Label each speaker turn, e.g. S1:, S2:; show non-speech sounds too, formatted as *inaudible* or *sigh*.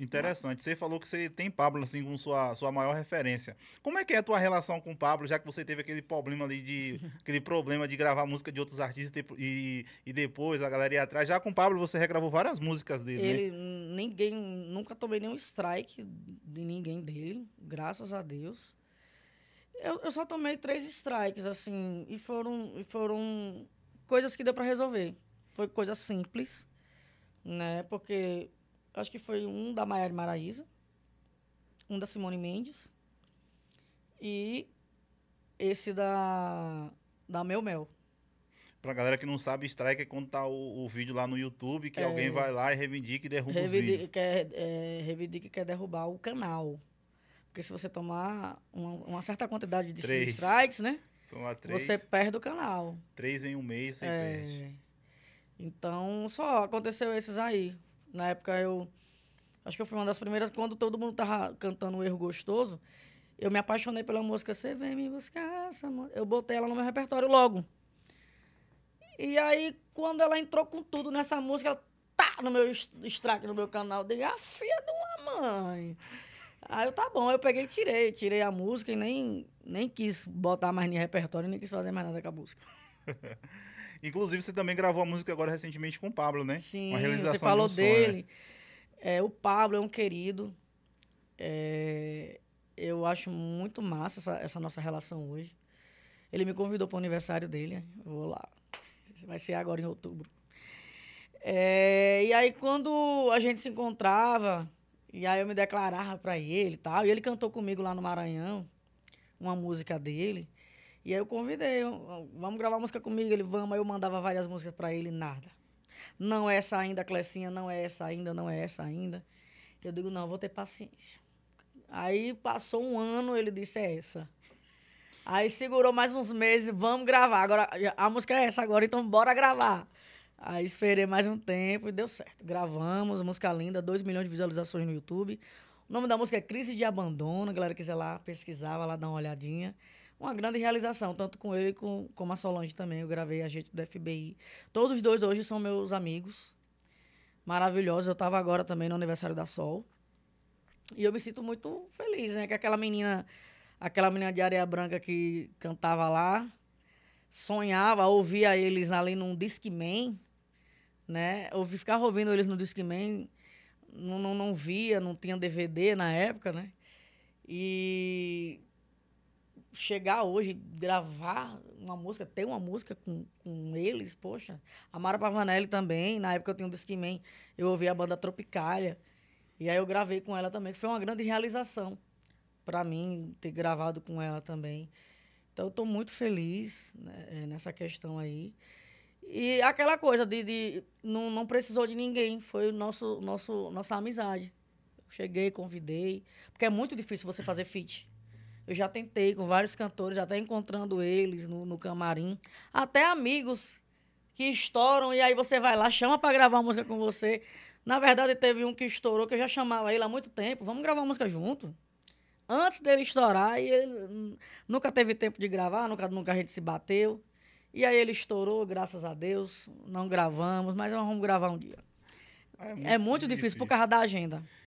S1: Interessante. Você falou que você tem Pablo assim como sua, sua maior referência. Como é que é a tua relação com o Pablo, já que você teve aquele problema ali de *laughs* aquele problema de gravar música de outros artistas e, e depois a galera ia atrás. Já com o Pablo você regravou várias músicas dele, né? Ele,
S2: né? ninguém nunca tomei nenhum strike de ninguém dele, graças a Deus. Eu, eu só tomei três strikes assim e foram e foram coisas que deu para resolver. Foi coisa simples, né? Porque Acho que foi um da Maiara Maraíza, um da Simone Mendes e esse da, da Mel Mel.
S1: Pra galera que não sabe, strike é quando tá o, o vídeo lá no YouTube, que é, alguém vai lá e reivindica e derruba reivindica, os vídeos.
S2: Quer, é, reivindica e quer derrubar o canal. Porque se você tomar uma, uma certa quantidade de três. strikes, né? Tomar três. Você perde o canal.
S1: Três em um mês, você é. perde.
S2: Então, só aconteceu esses aí. Na época eu. Acho que eu fui uma das primeiras, quando todo mundo tava cantando o um Erro Gostoso, eu me apaixonei pela música Você Vem Me Buscar, essa eu botei ela no meu repertório logo. E aí, quando ela entrou com tudo nessa música, ela tá no meu extract, no meu canal, eu dei a filha de uma mãe. Aí eu, tá bom, eu peguei e tirei. Tirei a música e nem, nem quis botar mais no repertório, nem quis fazer mais nada com a música.
S1: *laughs* Inclusive, você também gravou a música agora recentemente com o Pablo, né? Sim, você falou de um dele.
S2: É, o Pablo é um querido. É, eu acho muito massa essa, essa, nossa relação hoje. Ele me convidou para o aniversário dele. Eu vou lá. Vai ser agora em outubro. É, e aí, quando a gente se encontrava, e aí eu me declarava para ele e tal, e ele cantou comigo lá no Maranhão, uma música dele. E aí eu convidei, vamos gravar música comigo? Ele, vamos. Aí eu mandava várias músicas para ele, nada. Não é essa ainda, Clecinha, não é essa ainda, não é essa ainda. Eu digo, não, vou ter paciência. Aí passou um ano, ele disse, é essa. Aí segurou mais uns meses, vamos gravar. Agora, a música é essa agora, então bora gravar. Aí esperei mais um tempo e deu certo. Gravamos, música linda, 2 milhões de visualizações no YouTube. O nome da música é Crise de Abandono, a galera quiser lá pesquisar, vai lá dar uma olhadinha uma grande realização, tanto com ele com, como a Solange também. Eu gravei a gente do FBI. Todos os dois hoje são meus amigos. Maravilhosos. Eu estava agora também no aniversário da Sol. E eu me sinto muito feliz, né? Que aquela menina, aquela menina de areia branca que cantava lá, sonhava, ouvia eles ali num Disque Man, né? Ouvi, ficava ouvindo eles no Disque Man, não, não, não via, não tinha DVD na época, né? E chegar hoje, gravar uma música, ter uma música com, com eles, poxa. a Mara Pavanelli também, na época eu tinha um Disque eu ouvi a banda Tropicália. E aí eu gravei com ela também, que foi uma grande realização para mim ter gravado com ela também. Então eu estou muito feliz né, é, nessa questão aí. E aquela coisa de, de, não, não precisou de ninguém, foi nosso, nosso, nossa amizade. Cheguei, convidei, porque é muito difícil você fazer feat. Eu já tentei com vários cantores, até encontrando eles no, no camarim. Até amigos que estouram e aí você vai lá, chama para gravar música com você. Na verdade, teve um que estourou, que eu já chamava ele há muito tempo. Vamos gravar música junto. Antes dele estourar, e ele hum, nunca teve tempo de gravar, nunca, nunca a gente se bateu. E aí ele estourou, graças a Deus. Não gravamos, mas nós vamos gravar um dia. É muito, é muito difícil, difícil por causa da agenda.